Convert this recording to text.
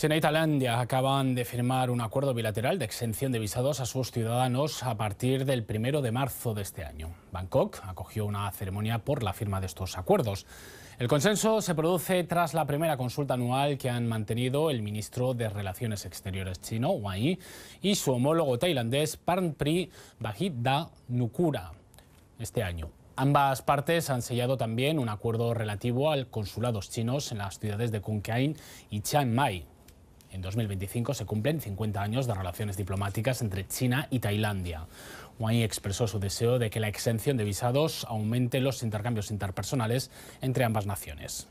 China y Tailandia acaban de firmar un acuerdo bilateral de exención de visados a sus ciudadanos a partir del primero de marzo de este año. Bangkok acogió una ceremonia por la firma de estos acuerdos. El consenso se produce tras la primera consulta anual que han mantenido el ministro de Relaciones Exteriores chino, Wang Yi, y su homólogo tailandés, Parnpri Bahidda Nukura, este año. Ambas partes han sellado también un acuerdo relativo al consulados chinos en las ciudades de Kunming y Chiang Mai. En 2025 se cumplen 50 años de relaciones diplomáticas entre China y Tailandia. Wang expresó su deseo de que la exención de visados aumente los intercambios interpersonales entre ambas naciones.